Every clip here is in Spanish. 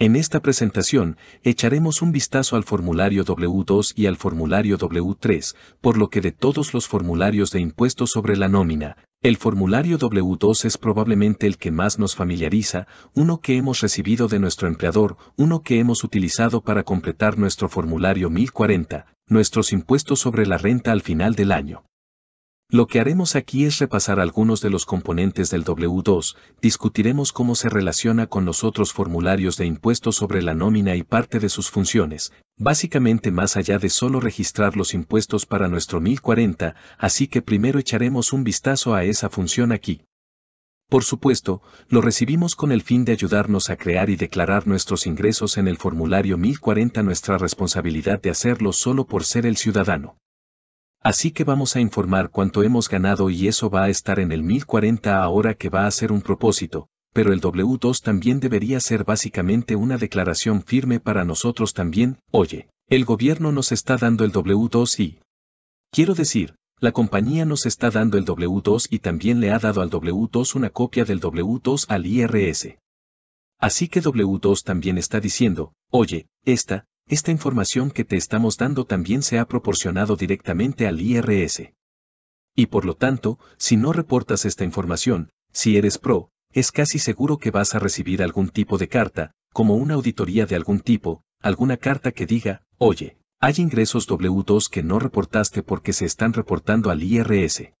En esta presentación, echaremos un vistazo al formulario W2 y al formulario W3, por lo que de todos los formularios de impuestos sobre la nómina, el formulario W2 es probablemente el que más nos familiariza, uno que hemos recibido de nuestro empleador, uno que hemos utilizado para completar nuestro formulario 1040, nuestros impuestos sobre la renta al final del año. Lo que haremos aquí es repasar algunos de los componentes del W2, discutiremos cómo se relaciona con los otros formularios de impuestos sobre la nómina y parte de sus funciones, básicamente más allá de solo registrar los impuestos para nuestro 1040, así que primero echaremos un vistazo a esa función aquí. Por supuesto, lo recibimos con el fin de ayudarnos a crear y declarar nuestros ingresos en el formulario 1040 nuestra responsabilidad de hacerlo solo por ser el ciudadano. Así que vamos a informar cuánto hemos ganado y eso va a estar en el 1040 ahora que va a ser un propósito, pero el W2 también debería ser básicamente una declaración firme para nosotros también, oye, el gobierno nos está dando el W2 y... Quiero decir, la compañía nos está dando el W2 y también le ha dado al W2 una copia del W2 al IRS. Así que W2 también está diciendo, oye, esta, esta información que te estamos dando también se ha proporcionado directamente al IRS. Y por lo tanto, si no reportas esta información, si eres pro, es casi seguro que vas a recibir algún tipo de carta, como una auditoría de algún tipo, alguna carta que diga, oye, hay ingresos W2 que no reportaste porque se están reportando al IRS.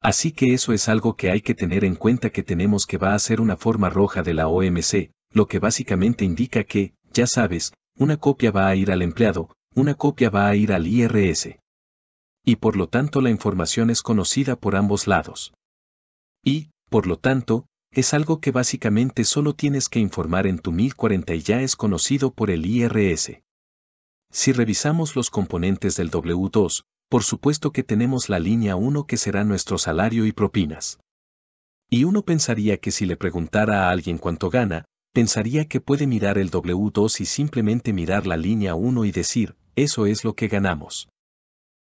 Así que eso es algo que hay que tener en cuenta que tenemos que va a ser una forma roja de la OMC, lo que básicamente indica que, ya sabes, una copia va a ir al empleado, una copia va a ir al IRS. Y por lo tanto la información es conocida por ambos lados. Y, por lo tanto, es algo que básicamente solo tienes que informar en tu 1040 y ya es conocido por el IRS. Si revisamos los componentes del W2, por supuesto que tenemos la línea 1 que será nuestro salario y propinas. Y uno pensaría que si le preguntara a alguien cuánto gana, pensaría que puede mirar el W2 y simplemente mirar la línea 1 y decir, eso es lo que ganamos.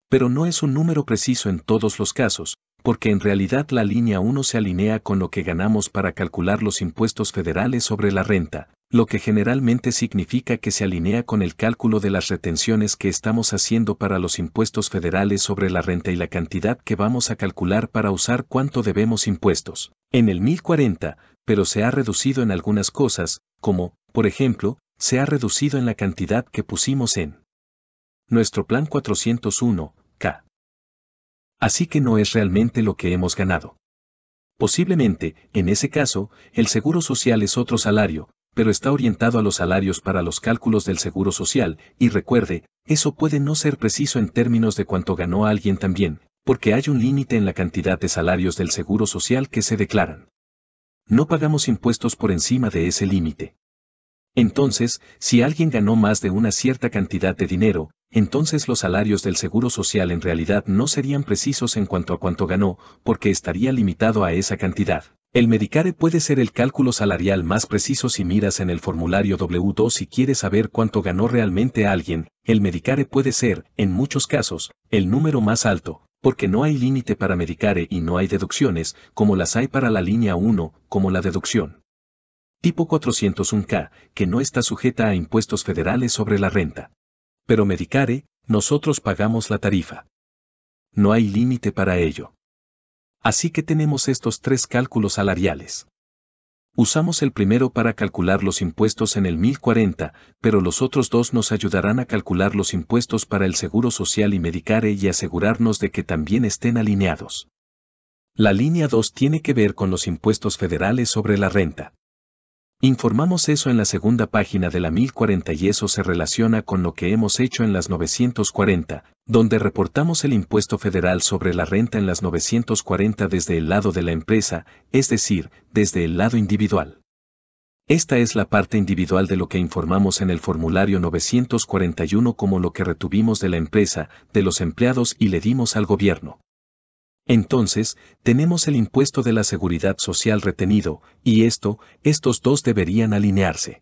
Pero no es un número preciso en todos los casos, porque en realidad la línea 1 se alinea con lo que ganamos para calcular los impuestos federales sobre la renta, lo que generalmente significa que se alinea con el cálculo de las retenciones que estamos haciendo para los impuestos federales sobre la renta y la cantidad que vamos a calcular para usar cuánto debemos impuestos. En el 1040, pero se ha reducido en algunas cosas, como, por ejemplo, se ha reducido en la cantidad que pusimos en nuestro plan 401, K. Así que no es realmente lo que hemos ganado. Posiblemente, en ese caso, el seguro social es otro salario, pero está orientado a los salarios para los cálculos del seguro social, y recuerde, eso puede no ser preciso en términos de cuánto ganó alguien también, porque hay un límite en la cantidad de salarios del seguro social que se declaran. No pagamos impuestos por encima de ese límite. Entonces, si alguien ganó más de una cierta cantidad de dinero, entonces los salarios del Seguro Social en realidad no serían precisos en cuanto a cuánto ganó, porque estaría limitado a esa cantidad. El Medicare puede ser el cálculo salarial más preciso si miras en el formulario W2 si quieres saber cuánto ganó realmente alguien. El Medicare puede ser, en muchos casos, el número más alto, porque no hay límite para Medicare y no hay deducciones, como las hay para la línea 1, como la deducción tipo 401k, que no está sujeta a impuestos federales sobre la renta. Pero Medicare, nosotros pagamos la tarifa. No hay límite para ello. Así que tenemos estos tres cálculos salariales. Usamos el primero para calcular los impuestos en el 1040, pero los otros dos nos ayudarán a calcular los impuestos para el Seguro Social y Medicare y asegurarnos de que también estén alineados. La línea 2 tiene que ver con los impuestos federales sobre la renta. Informamos eso en la segunda página de la 1040 y eso se relaciona con lo que hemos hecho en las 940, donde reportamos el impuesto federal sobre la renta en las 940 desde el lado de la empresa, es decir, desde el lado individual. Esta es la parte individual de lo que informamos en el formulario 941 como lo que retuvimos de la empresa, de los empleados y le dimos al gobierno. Entonces, tenemos el impuesto de la seguridad social retenido, y esto, estos dos deberían alinearse.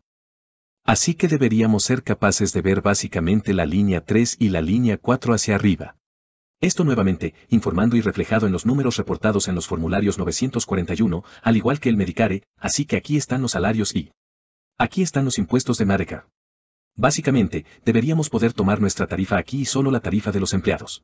Así que deberíamos ser capaces de ver básicamente la línea 3 y la línea 4 hacia arriba. Esto nuevamente, informando y reflejado en los números reportados en los formularios 941, al igual que el Medicare, así que aquí están los salarios y aquí están los impuestos de Medicare. Básicamente, deberíamos poder tomar nuestra tarifa aquí y solo la tarifa de los empleados.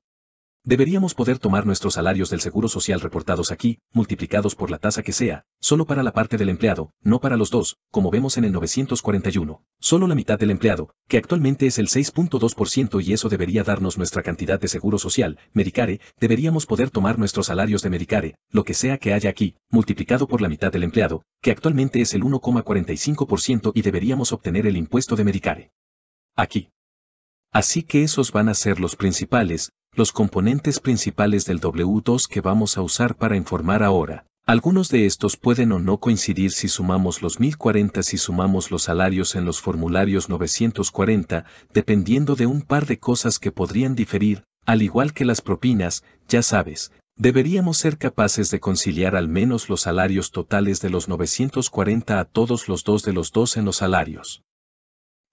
Deberíamos poder tomar nuestros salarios del seguro social reportados aquí, multiplicados por la tasa que sea, solo para la parte del empleado, no para los dos, como vemos en el 941. Solo la mitad del empleado, que actualmente es el 6.2% y eso debería darnos nuestra cantidad de seguro social, Medicare, deberíamos poder tomar nuestros salarios de Medicare, lo que sea que haya aquí, multiplicado por la mitad del empleado, que actualmente es el 1,45% y deberíamos obtener el impuesto de Medicare. Aquí. Así que esos van a ser los principales, los componentes principales del W2 que vamos a usar para informar ahora. Algunos de estos pueden o no coincidir si sumamos los 1040 si sumamos los salarios en los formularios 940, dependiendo de un par de cosas que podrían diferir, al igual que las propinas, ya sabes, deberíamos ser capaces de conciliar al menos los salarios totales de los 940 a todos los dos de los dos en los salarios.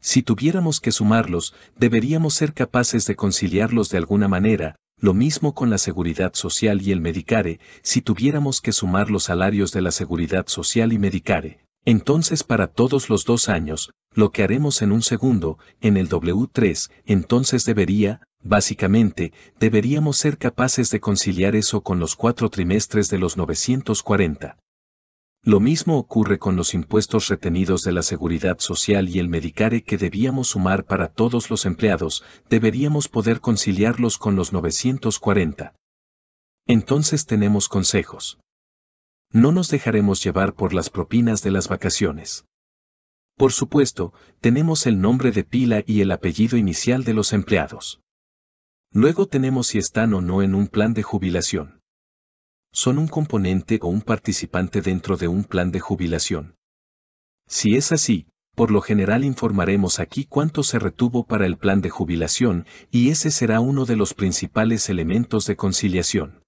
Si tuviéramos que sumarlos, deberíamos ser capaces de conciliarlos de alguna manera, lo mismo con la seguridad social y el Medicare, si tuviéramos que sumar los salarios de la seguridad social y Medicare. Entonces para todos los dos años, lo que haremos en un segundo, en el W3, entonces debería, básicamente, deberíamos ser capaces de conciliar eso con los cuatro trimestres de los 940. Lo mismo ocurre con los impuestos retenidos de la seguridad social y el Medicare que debíamos sumar para todos los empleados, deberíamos poder conciliarlos con los 940. Entonces tenemos consejos. No nos dejaremos llevar por las propinas de las vacaciones. Por supuesto, tenemos el nombre de pila y el apellido inicial de los empleados. Luego tenemos si están o no en un plan de jubilación son un componente o un participante dentro de un plan de jubilación. Si es así, por lo general informaremos aquí cuánto se retuvo para el plan de jubilación y ese será uno de los principales elementos de conciliación.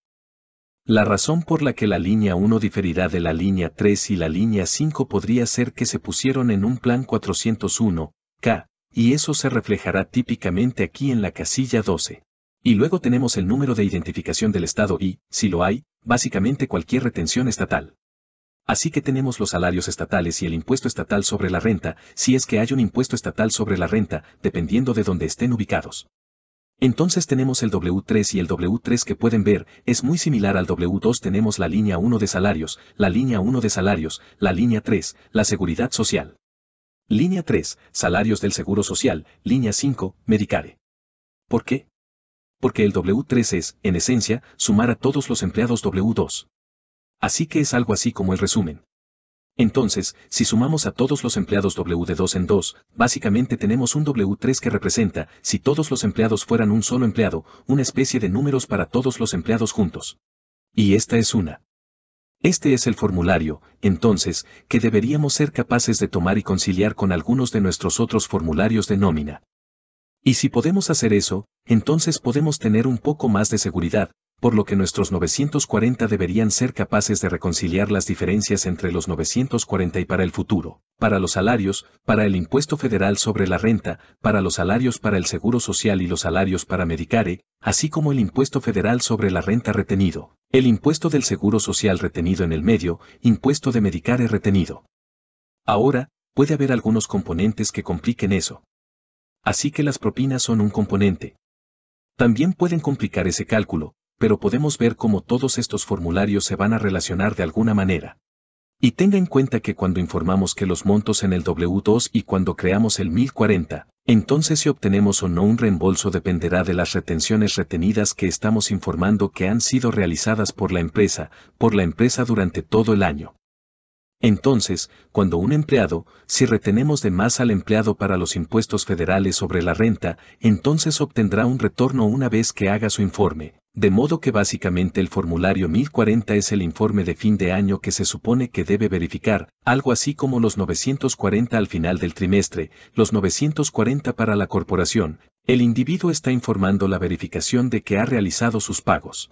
La razón por la que la línea 1 diferirá de la línea 3 y la línea 5 podría ser que se pusieron en un plan 401, K, y eso se reflejará típicamente aquí en la casilla 12. Y luego tenemos el número de identificación del Estado y, si lo hay, básicamente cualquier retención estatal. Así que tenemos los salarios estatales y el impuesto estatal sobre la renta, si es que hay un impuesto estatal sobre la renta, dependiendo de donde estén ubicados. Entonces tenemos el W3 y el W3 que pueden ver, es muy similar al W2 tenemos la línea 1 de salarios, la línea 1 de salarios, la línea 3, la seguridad social. Línea 3, salarios del seguro social, línea 5, Medicare. ¿Por qué? porque el W3 es, en esencia, sumar a todos los empleados W2. Así que es algo así como el resumen. Entonces, si sumamos a todos los empleados W de 2 en 2, básicamente tenemos un W3 que representa, si todos los empleados fueran un solo empleado, una especie de números para todos los empleados juntos. Y esta es una. Este es el formulario, entonces, que deberíamos ser capaces de tomar y conciliar con algunos de nuestros otros formularios de nómina. Y si podemos hacer eso, entonces podemos tener un poco más de seguridad, por lo que nuestros 940 deberían ser capaces de reconciliar las diferencias entre los 940 y para el futuro, para los salarios, para el impuesto federal sobre la renta, para los salarios para el seguro social y los salarios para Medicare, así como el impuesto federal sobre la renta retenido, el impuesto del seguro social retenido en el medio, impuesto de Medicare retenido. Ahora, puede haber algunos componentes que compliquen eso, así que las propinas son un componente. También pueden complicar ese cálculo, pero podemos ver cómo todos estos formularios se van a relacionar de alguna manera. Y tenga en cuenta que cuando informamos que los montos en el W2 y cuando creamos el 1040, entonces si obtenemos o no un reembolso dependerá de las retenciones retenidas que estamos informando que han sido realizadas por la empresa, por la empresa durante todo el año. Entonces, cuando un empleado, si retenemos de más al empleado para los impuestos federales sobre la renta, entonces obtendrá un retorno una vez que haga su informe, de modo que básicamente el formulario 1040 es el informe de fin de año que se supone que debe verificar, algo así como los 940 al final del trimestre, los 940 para la corporación, el individuo está informando la verificación de que ha realizado sus pagos.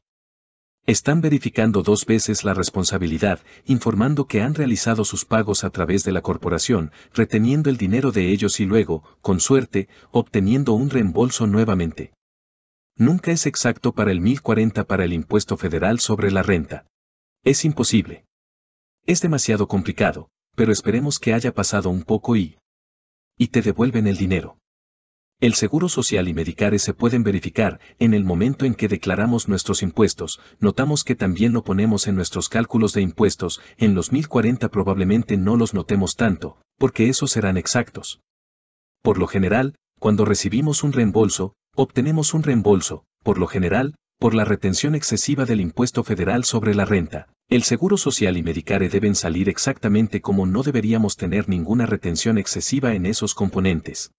Están verificando dos veces la responsabilidad, informando que han realizado sus pagos a través de la corporación, reteniendo el dinero de ellos y luego, con suerte, obteniendo un reembolso nuevamente. Nunca es exacto para el 1040 para el impuesto federal sobre la renta. Es imposible. Es demasiado complicado, pero esperemos que haya pasado un poco y... Y te devuelven el dinero. El Seguro Social y Medicare se pueden verificar en el momento en que declaramos nuestros impuestos. Notamos que también lo ponemos en nuestros cálculos de impuestos. En los 1040 probablemente no los notemos tanto, porque esos serán exactos. Por lo general, cuando recibimos un reembolso, obtenemos un reembolso, por lo general, por la retención excesiva del impuesto federal sobre la renta. El Seguro Social y Medicare deben salir exactamente como no deberíamos tener ninguna retención excesiva en esos componentes.